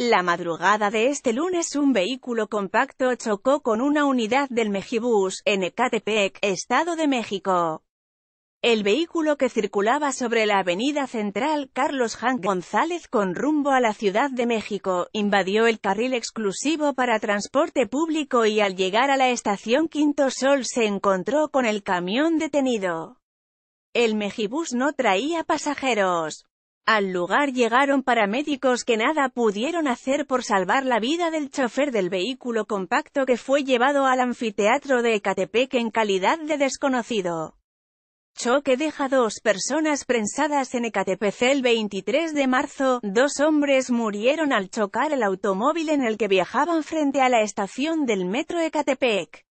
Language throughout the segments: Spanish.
La madrugada de este lunes un vehículo compacto chocó con una unidad del Mejibús, en Ecatepec, Estado de México. El vehículo que circulaba sobre la avenida central Carlos Hank González con rumbo a la Ciudad de México, invadió el carril exclusivo para transporte público y al llegar a la estación Quinto Sol se encontró con el camión detenido. El Mejibús no traía pasajeros. Al lugar llegaron paramédicos que nada pudieron hacer por salvar la vida del chofer del vehículo compacto que fue llevado al anfiteatro de Ecatepec en calidad de desconocido. Choque deja dos personas prensadas en Ecatepec el 23 de marzo, dos hombres murieron al chocar el automóvil en el que viajaban frente a la estación del metro Ecatepec.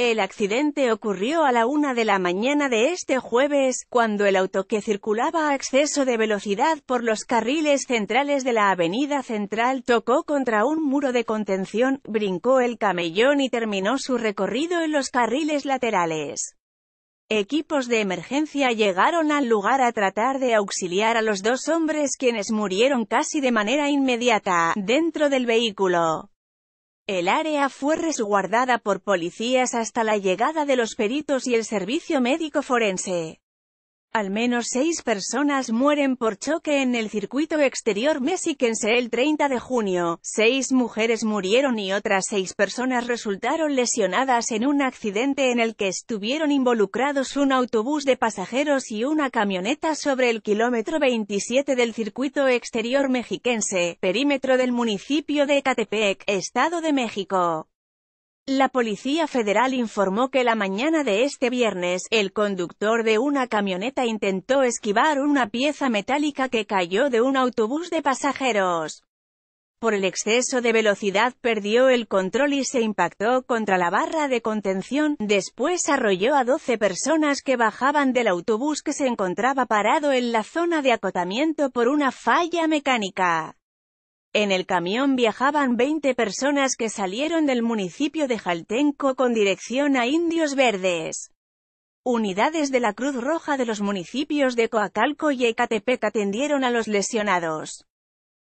El accidente ocurrió a la una de la mañana de este jueves, cuando el auto que circulaba a exceso de velocidad por los carriles centrales de la avenida central tocó contra un muro de contención, brincó el camellón y terminó su recorrido en los carriles laterales. Equipos de emergencia llegaron al lugar a tratar de auxiliar a los dos hombres quienes murieron casi de manera inmediata, dentro del vehículo. El área fue resguardada por policías hasta la llegada de los peritos y el servicio médico forense. Al menos seis personas mueren por choque en el circuito exterior mexiquense el 30 de junio. Seis mujeres murieron y otras seis personas resultaron lesionadas en un accidente en el que estuvieron involucrados un autobús de pasajeros y una camioneta sobre el kilómetro 27 del circuito exterior mexiquense, perímetro del municipio de Ecatepec, Estado de México. La Policía Federal informó que la mañana de este viernes, el conductor de una camioneta intentó esquivar una pieza metálica que cayó de un autobús de pasajeros. Por el exceso de velocidad perdió el control y se impactó contra la barra de contención, después arrolló a 12 personas que bajaban del autobús que se encontraba parado en la zona de acotamiento por una falla mecánica. En el camión viajaban 20 personas que salieron del municipio de Jaltenco con dirección a Indios Verdes. Unidades de la Cruz Roja de los municipios de Coacalco y Ecatepec atendieron a los lesionados.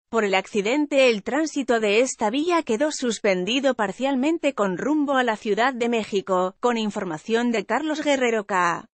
Por el accidente el tránsito de esta vía quedó suspendido parcialmente con rumbo a la Ciudad de México, con información de Carlos Guerrero K.